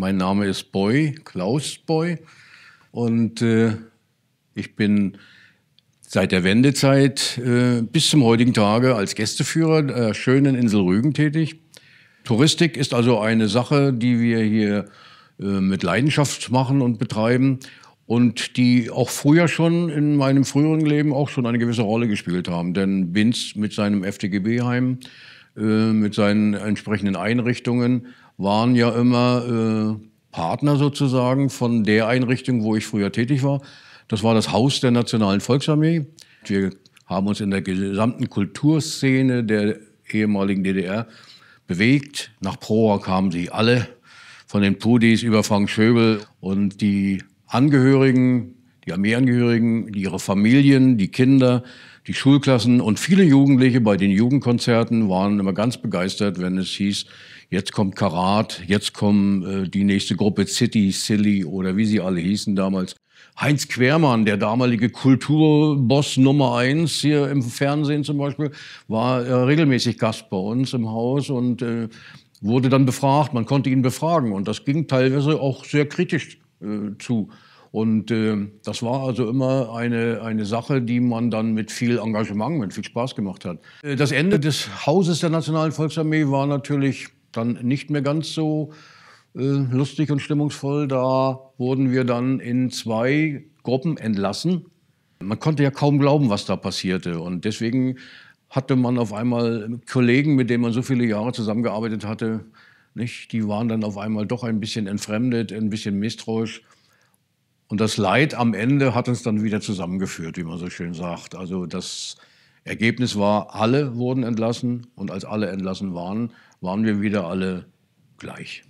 Mein Name ist Boy, Klaus Boy. Und äh, ich bin seit der Wendezeit äh, bis zum heutigen Tage als Gästeführer der schönen Insel Rügen tätig. Touristik ist also eine Sache, die wir hier äh, mit Leidenschaft machen und betreiben und die auch früher schon in meinem früheren Leben auch schon eine gewisse Rolle gespielt haben. Denn Binz mit seinem FTGB-Heim äh, mit seinen entsprechenden Einrichtungen, waren ja immer äh, Partner sozusagen von der Einrichtung, wo ich früher tätig war. Das war das Haus der Nationalen Volksarmee. Wir haben uns in der gesamten Kulturszene der ehemaligen DDR bewegt. Nach Proa kamen sie alle, von den Pudis über Frank Schöbel und die Angehörigen die Armeeangehörigen, ihre Familien, die Kinder, die Schulklassen und viele Jugendliche bei den Jugendkonzerten waren immer ganz begeistert, wenn es hieß, jetzt kommt Karat, jetzt kommen äh, die nächste Gruppe City, Silly oder wie sie alle hießen damals. Heinz Quermann, der damalige Kulturboss Nummer eins hier im Fernsehen zum Beispiel, war äh, regelmäßig Gast bei uns im Haus und äh, wurde dann befragt. Man konnte ihn befragen und das ging teilweise auch sehr kritisch äh, zu. Und äh, das war also immer eine, eine Sache, die man dann mit viel Engagement, mit viel Spaß gemacht hat. Äh, das Ende des Hauses der Nationalen Volksarmee war natürlich dann nicht mehr ganz so äh, lustig und stimmungsvoll. Da wurden wir dann in zwei Gruppen entlassen. Man konnte ja kaum glauben, was da passierte. Und deswegen hatte man auf einmal Kollegen, mit denen man so viele Jahre zusammengearbeitet hatte, nicht? die waren dann auf einmal doch ein bisschen entfremdet, ein bisschen misstrauisch. Und das Leid am Ende hat uns dann wieder zusammengeführt, wie man so schön sagt. Also das Ergebnis war, alle wurden entlassen und als alle entlassen waren, waren wir wieder alle gleich.